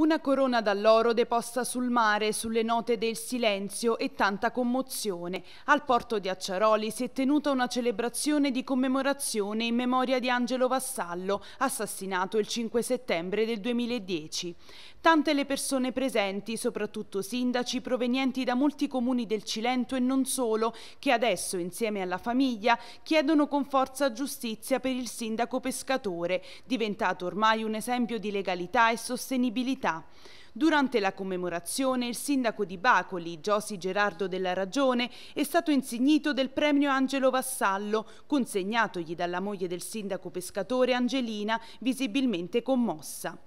Una corona d'alloro deposta sul mare, sulle note del silenzio e tanta commozione. Al porto di Acciaroli si è tenuta una celebrazione di commemorazione in memoria di Angelo Vassallo, assassinato il 5 settembre del 2010. Tante le persone presenti, soprattutto sindaci provenienti da molti comuni del Cilento e non solo, che adesso insieme alla famiglia chiedono con forza giustizia per il sindaco pescatore, diventato ormai un esempio di legalità e sostenibilità città. Durante la commemorazione il sindaco di Bacoli, Giosi Gerardo della Ragione, è stato insignito del premio Angelo Vassallo, consegnatogli dalla moglie del sindaco pescatore Angelina, visibilmente commossa.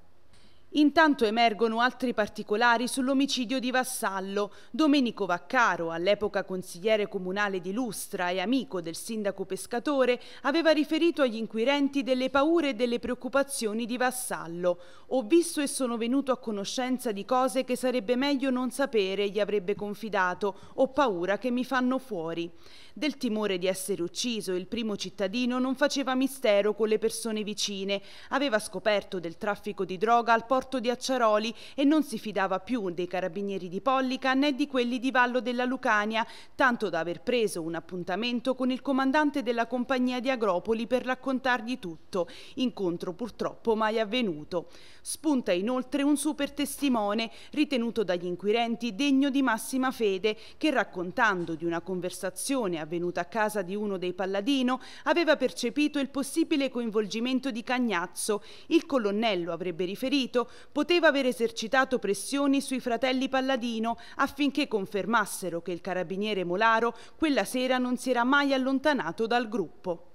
Intanto emergono altri particolari sull'omicidio di Vassallo. Domenico Vaccaro, all'epoca consigliere comunale di Lustra e amico del sindaco Pescatore, aveva riferito agli inquirenti delle paure e delle preoccupazioni di Vassallo. Ho visto e sono venuto a conoscenza di cose che sarebbe meglio non sapere, gli avrebbe confidato. Ho paura che mi fanno fuori. Del timore di essere ucciso, il primo cittadino non faceva mistero con le persone vicine. Aveva scoperto del traffico di droga al porto porto di Acciaroli e non si fidava più dei carabinieri di Pollica né di quelli di Vallo della Lucania, tanto da aver preso un appuntamento con il comandante della compagnia di Agropoli per raccontargli tutto, incontro purtroppo mai avvenuto. Spunta inoltre un super testimone, ritenuto dagli inquirenti degno di massima fede, che raccontando di una conversazione avvenuta a casa di uno dei Palladino, aveva percepito il possibile coinvolgimento di Cagnazzo. Il colonnello avrebbe riferito poteva aver esercitato pressioni sui fratelli Palladino affinché confermassero che il carabiniere Molaro quella sera non si era mai allontanato dal gruppo.